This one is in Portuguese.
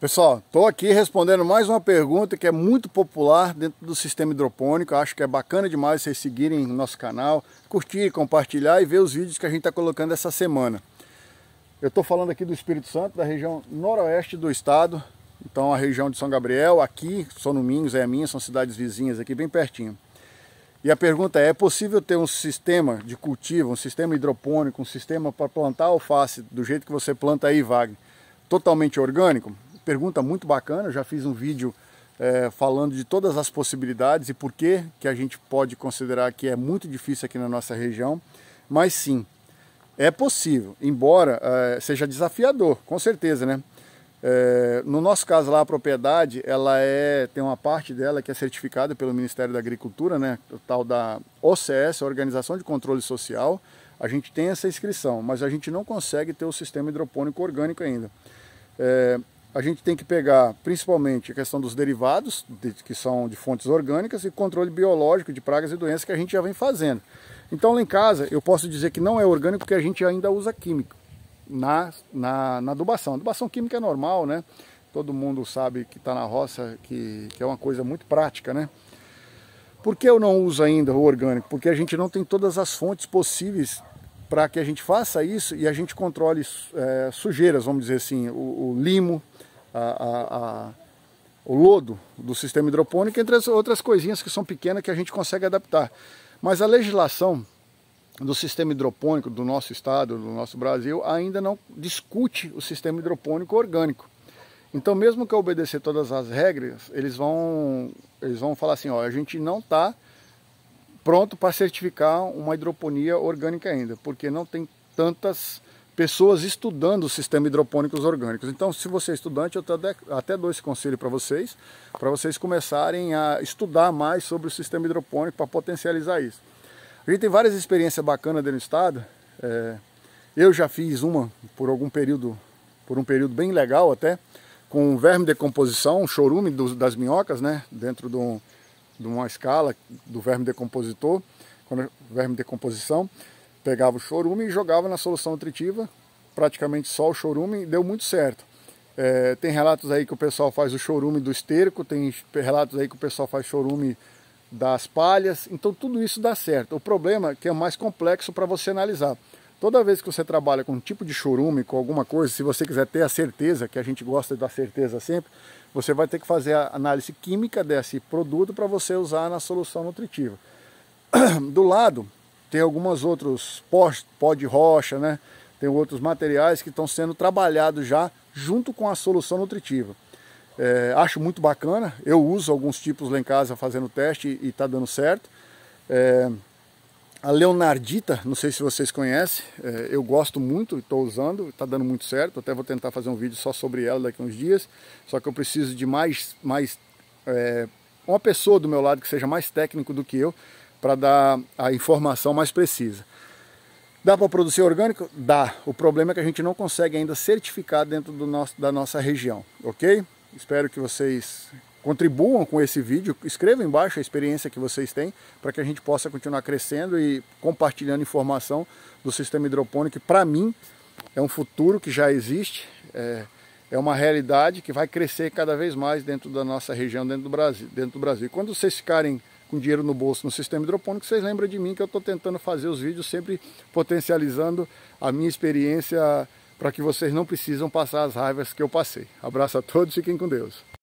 Pessoal, estou aqui respondendo mais uma pergunta que é muito popular dentro do sistema hidropônico. Acho que é bacana demais vocês seguirem o nosso canal, curtir, compartilhar e ver os vídeos que a gente está colocando essa semana. Eu estou falando aqui do Espírito Santo, da região noroeste do estado. Então a região de São Gabriel, aqui, São Domingos é a minha, são cidades vizinhas aqui, bem pertinho. E a pergunta é, é possível ter um sistema de cultivo, um sistema hidropônico, um sistema para plantar alface do jeito que você planta aí, Wagner, totalmente orgânico? pergunta muito bacana, eu já fiz um vídeo é, falando de todas as possibilidades e por que que a gente pode considerar que é muito difícil aqui na nossa região, mas sim, é possível, embora é, seja desafiador, com certeza, né? É, no nosso caso lá a propriedade ela é tem uma parte dela que é certificada pelo Ministério da Agricultura, né? O tal da OCS, Organização de Controle Social. A gente tem essa inscrição, mas a gente não consegue ter o sistema hidropônico orgânico ainda. É, a gente tem que pegar principalmente a questão dos derivados, de, que são de fontes orgânicas, e controle biológico de pragas e doenças que a gente já vem fazendo. Então lá em casa eu posso dizer que não é orgânico porque a gente ainda usa químico na, na, na adubação. A adubação química é normal, né? Todo mundo sabe que está na roça, que, que é uma coisa muito prática, né? Por que eu não uso ainda o orgânico? Porque a gente não tem todas as fontes possíveis para que a gente faça isso e a gente controle é, sujeiras, vamos dizer assim, o, o limo, a, a, a, o lodo do sistema hidropônico, entre as outras coisinhas que são pequenas que a gente consegue adaptar. Mas a legislação do sistema hidropônico do nosso estado, do nosso Brasil, ainda não discute o sistema hidropônico orgânico. Então, mesmo que eu obedecer todas as regras, eles vão, eles vão falar assim: ó, a gente não está pronto para certificar uma hidroponia orgânica ainda, porque não tem tantas pessoas estudando o sistema hidropônicos orgânicos. Então, se você é estudante, eu até dou esse conselho para vocês, para vocês começarem a estudar mais sobre o sistema hidropônico para potencializar isso. A gente tem várias experiências bacanas dentro do estado. É, eu já fiz uma por algum período, por um período bem legal até, com verme decomposição, chorume do, das minhocas, né? Dentro de, um, de uma escala do verme decompositor, é verme decomposição. Pegava o chorume e jogava na solução nutritiva, praticamente só o chorume, deu muito certo. É, tem relatos aí que o pessoal faz o chorume do esterco, tem relatos aí que o pessoal faz chorume das palhas, então tudo isso dá certo. O problema é que é mais complexo para você analisar. Toda vez que você trabalha com um tipo de chorume, com alguma coisa, se você quiser ter a certeza, que a gente gosta da certeza sempre, você vai ter que fazer a análise química desse produto para você usar na solução nutritiva. Do lado, tem algumas outros pó de rocha, né? Tem outros materiais que estão sendo trabalhados já junto com a solução nutritiva. É, acho muito bacana, eu uso alguns tipos lá em casa fazendo teste e está dando certo. É, a Leonardita, não sei se vocês conhecem, é, eu gosto muito, estou usando, está dando muito certo. Até vou tentar fazer um vídeo só sobre ela daqui a uns dias. Só que eu preciso de mais, mais é, uma pessoa do meu lado que seja mais técnico do que eu para dar a informação mais precisa. Dá para produzir orgânico? Dá. O problema é que a gente não consegue ainda certificar dentro do nosso, da nossa região, ok? Espero que vocês contribuam com esse vídeo. Escrevam embaixo a experiência que vocês têm para que a gente possa continuar crescendo e compartilhando informação do sistema hidropônico, que para mim é um futuro que já existe, é, é uma realidade que vai crescer cada vez mais dentro da nossa região, dentro do Brasil. Dentro do Brasil. Quando vocês ficarem com dinheiro no bolso no sistema hidropônico, vocês lembram de mim que eu estou tentando fazer os vídeos sempre potencializando a minha experiência para que vocês não precisam passar as raivas que eu passei. Abraço a todos, fiquem com Deus.